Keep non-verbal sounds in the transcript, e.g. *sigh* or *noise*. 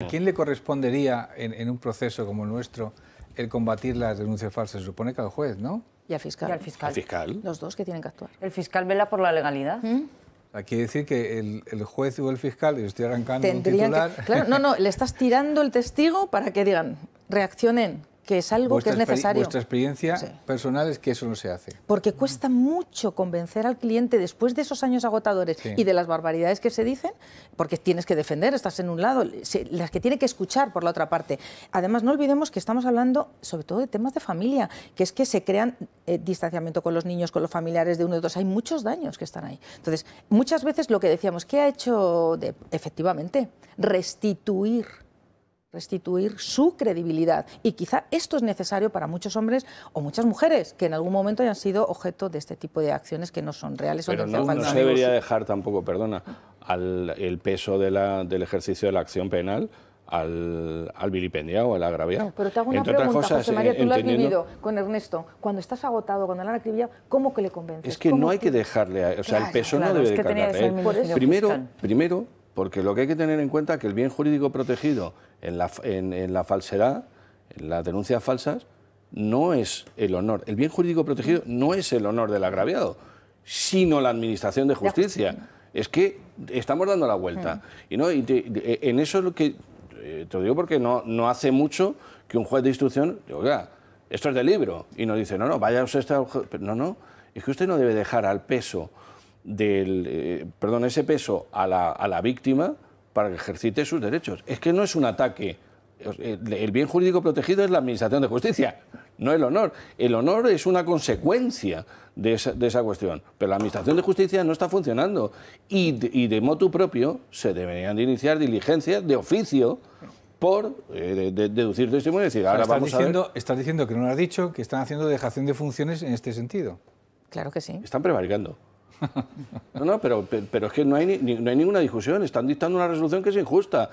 ¿A quién le correspondería en, un proceso como el nuestro el combatir las denuncias falsas? Se supone que al juez, ¿no? Y al fiscal. al fiscal. Los dos que tienen que actuar. El fiscal vela por la legalidad. ¿Mm? Ah, quiere decir que el, juez o el fiscal, y estoy arrancando un titular... Que, claro, no, no, le estás tirando el testigo para que digan, reaccionen, que es algo que es necesario. Vuestra experiencia personal es que eso no se hace. Porque cuesta mucho convencer al cliente después de esos años agotadores y de las barbaridades que se dicen, porque tienes que defender, estás en un lado, las que tiene que escuchar por la otra parte. Además, no olvidemos que estamos hablando sobre todo de temas de familia, que es que se crean eh, distanciamiento con los niños, con los familiares de uno y de Hay muchos daños que están ahí. Entonces, muchas veces lo que decíamos, ¿qué ha hecho efectivamente? Restituir restituir su credibilidad. Y quizá esto es necesario para muchos hombres o muchas mujeres que en algún momento hayan sido objeto de este tipo de acciones que no son reales Pero o no, no se debería dejar tampoco, perdona, al, el peso del ejercicio de la acción penal al, al vilipendiado, al agraviado. Pero te hago una pregunta, José María, tú lo has vivido con Ernesto. Cuando estás agotado, cuando la han acribillado, ¿cómo que le convences? Es que no hay que dejarle... o sea, el peso no debe que de cargarle. Primero, primero porque lo que hay que tener en cuenta es que el bien jurídico protegido en la, falsedad, en las denuncias falsas, no es el honor. El bien jurídico protegido no es el honor del agraviado, sino la administración de justicia. Es que estamos dando la vuelta. Mm. Y, no, y eh, en eso es lo que. Eh, te lo digo porque no, hace mucho que un juez de instrucción. Oiga, esto es del libro. Y nos dice, no, no, vaya usted. A... No, no, es que usted no debe dejar al peso del, eh, perdón, ese peso a la, a la víctima para que ejercite sus derechos. Es que no es un ataque. El bien jurídico protegido es la Administración de Justicia, no el honor. El honor es una consecuencia de esa, de esa cuestión, pero la Administración de Justicia no está funcionando y, de, y motu propio se deberían de iniciar diligencias de oficio por eh, deducir testimonio y ahora vamos diciendo, Estás diciendo que no lo has dicho, que están haciendo dejación de funciones en este sentido. Claro que sí. Están prevaricando. *laughs* No, no, pero, pero es que no hay, no hay ninguna discusión. Están dictando una resolución que es injusta.